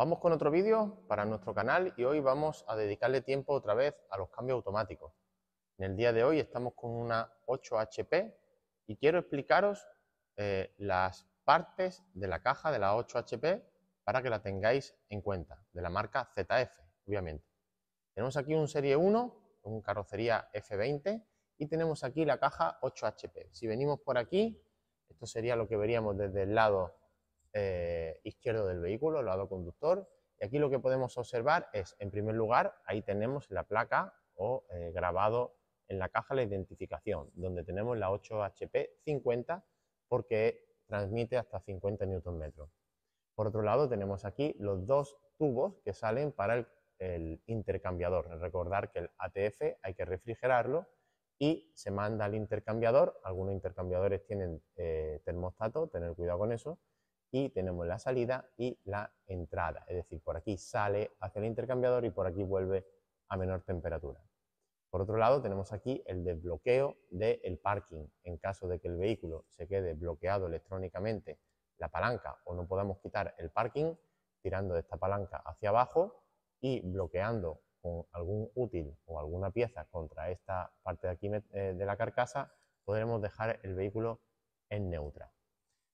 Vamos con otro vídeo para nuestro canal y hoy vamos a dedicarle tiempo otra vez a los cambios automáticos. En el día de hoy estamos con una 8HP y quiero explicaros eh, las partes de la caja de la 8HP para que la tengáis en cuenta, de la marca ZF, obviamente. Tenemos aquí un Serie 1, un carrocería F20 y tenemos aquí la caja 8HP. Si venimos por aquí, esto sería lo que veríamos desde el lado eh, izquierdo del vehículo, lado conductor. Y aquí lo que podemos observar es, en primer lugar, ahí tenemos la placa o eh, grabado en la caja la identificación, donde tenemos la 8HP50 porque transmite hasta 50 Nm. Por otro lado, tenemos aquí los dos tubos que salen para el, el intercambiador. Recordar que el ATF hay que refrigerarlo y se manda al intercambiador. Algunos intercambiadores tienen eh, termostato, tener cuidado con eso y tenemos la salida y la entrada, es decir, por aquí sale hacia el intercambiador y por aquí vuelve a menor temperatura. Por otro lado, tenemos aquí el desbloqueo del parking. En caso de que el vehículo se quede bloqueado electrónicamente la palanca o no podamos quitar el parking, tirando de esta palanca hacia abajo y bloqueando con algún útil o alguna pieza contra esta parte de aquí eh, de la carcasa, podremos dejar el vehículo en neutra.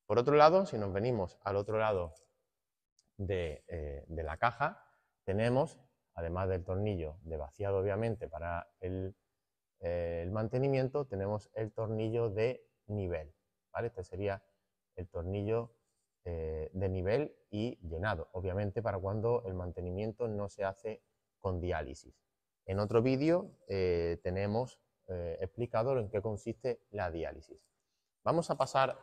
Por otro lado, si nos venimos al otro lado de, eh, la caja, tenemos, además del tornillo de vaciado obviamente para eh, el, mantenimiento, tenemos el tornillo de nivel. ¿vale? Este sería el tornillo eh, de nivel y llenado, obviamente para cuando el mantenimiento no se hace con diálisis. En otro vídeo tenemos explicado en qué consiste la diálisis. Vamos a pasar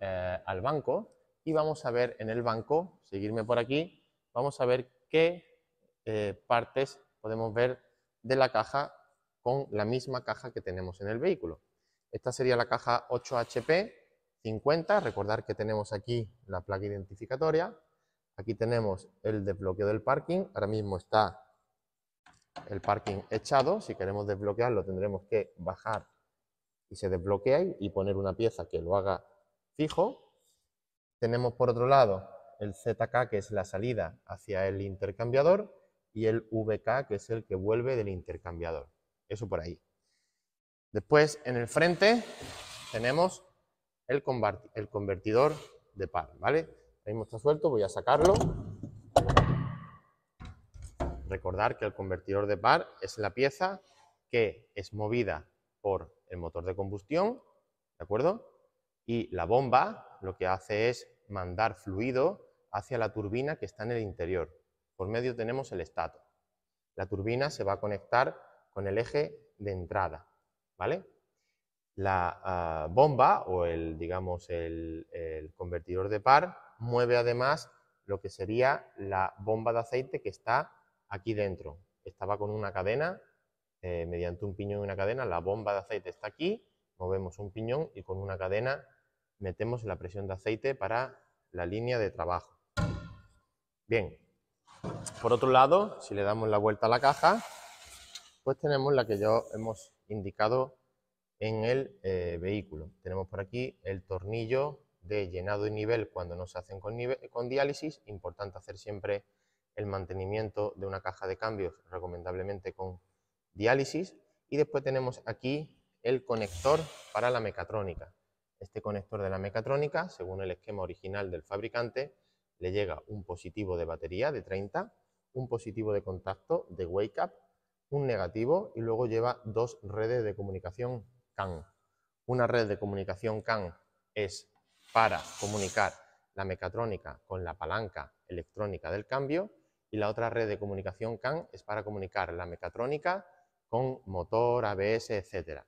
eh, al, banco y vamos a ver en el banco, seguirme por aquí, vamos a ver qué eh, partes podemos ver de la caja con la misma caja que tenemos en el vehículo. Esta sería la caja 8HP 50, recordar que tenemos aquí la placa identificatoria, aquí tenemos el desbloqueo del parking, ahora mismo está el parking echado, si queremos desbloquearlo tendremos que bajar y se desbloquea y poner una pieza que lo haga fijo. Tenemos por otro lado el ZK que es la salida hacia el intercambiador y el VK que es el que vuelve del intercambiador. Eso por ahí. Después en el frente tenemos el, convertidor de par, ¿vale? Ahí muestra está suelto, voy a sacarlo. Recordar que el convertidor de par es la pieza que es movida por el motor de combustión, ¿de acuerdo? Y la bomba lo que hace es mandar fluido hacia la turbina que está en el interior. Por medio tenemos el estato. La turbina se va a conectar con el eje de entrada, ¿vale? La ah, bomba o el, digamos, el, el convertidor de par mueve además lo que sería la bomba de aceite que está aquí dentro. Estaba con una cadena eh, mediante un piñón y una cadena, la bomba de aceite está aquí, movemos un piñón y con una cadena metemos la presión de aceite para la línea de trabajo. Bien, por otro lado, si le damos la vuelta a la caja, pues tenemos la que ya hemos indicado en el eh, vehículo. Tenemos por aquí el tornillo de llenado y nivel cuando no se hacen con, con diálisis. Importante hacer siempre el mantenimiento de una caja de cambios, recomendablemente con diálisis. Y después tenemos aquí el conector para la mecatrónica. Este conector de la mecatrónica, según el esquema original del fabricante, le llega un positivo de batería de 30, un positivo de contacto de wake up, un negativo y luego lleva dos redes de comunicación CAN. Una red de comunicación CAN es para comunicar la mecatrónica con la palanca electrónica del cambio y la otra red de comunicación CAN es para comunicar la mecatrónica con motor, ABS, etc.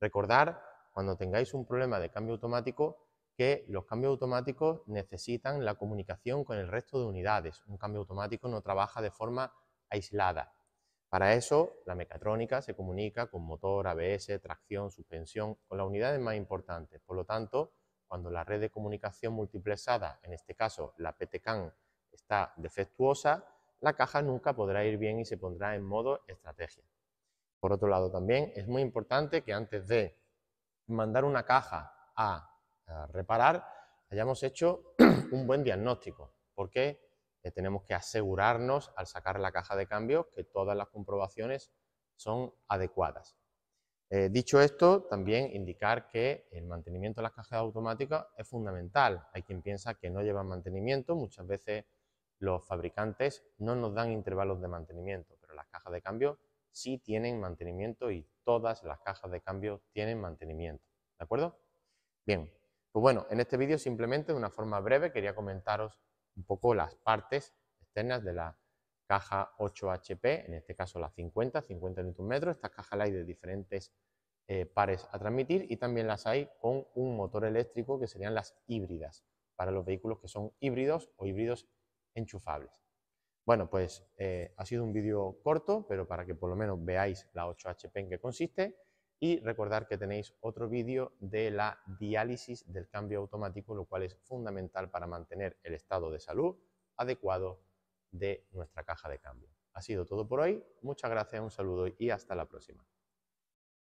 Recordar, cuando tengáis un problema de cambio automático, que los cambios automáticos necesitan la comunicación con el resto de unidades. Un cambio automático no trabaja de forma aislada. Para eso, la mecatrónica se comunica con motor, ABS, tracción, suspensión, con las unidades más importantes. Por lo tanto, cuando la red de comunicación multiplexada, en este caso la PTCAN, está defectuosa, la caja nunca podrá ir bien y se pondrá en modo estrategia. Por otro lado, también es muy importante que antes de mandar una caja a, reparar, hayamos hecho un buen diagnóstico, porque eh, tenemos que asegurarnos al sacar la caja de cambio que todas las comprobaciones son adecuadas. Eh, dicho esto, también indicar que el mantenimiento de las cajas automáticas es fundamental. Hay quien piensa que no llevan mantenimiento, muchas veces los fabricantes no nos dan intervalos de mantenimiento, pero las cajas de cambio sí tienen mantenimiento y todas las cajas de cambio tienen mantenimiento. ¿De acuerdo? Bien, pues bueno, en este vídeo simplemente de una forma breve quería comentaros un poco las partes externas de la caja 8HP, en este caso las 50, 50 Nm, estas cajas hay de diferentes eh, pares a transmitir y también las hay con un motor eléctrico que serían las híbridas, para los vehículos que son híbridos o híbridos enchufables. Bueno, pues eh, ha sido un vídeo corto, pero para que por lo menos veáis la 8HP en que consiste y recordar que tenéis otro vídeo de la diálisis del cambio automático, lo cual es fundamental para mantener el estado de salud adecuado de nuestra caja de cambio. Ha sido todo por hoy, muchas gracias, un saludo y hasta la próxima.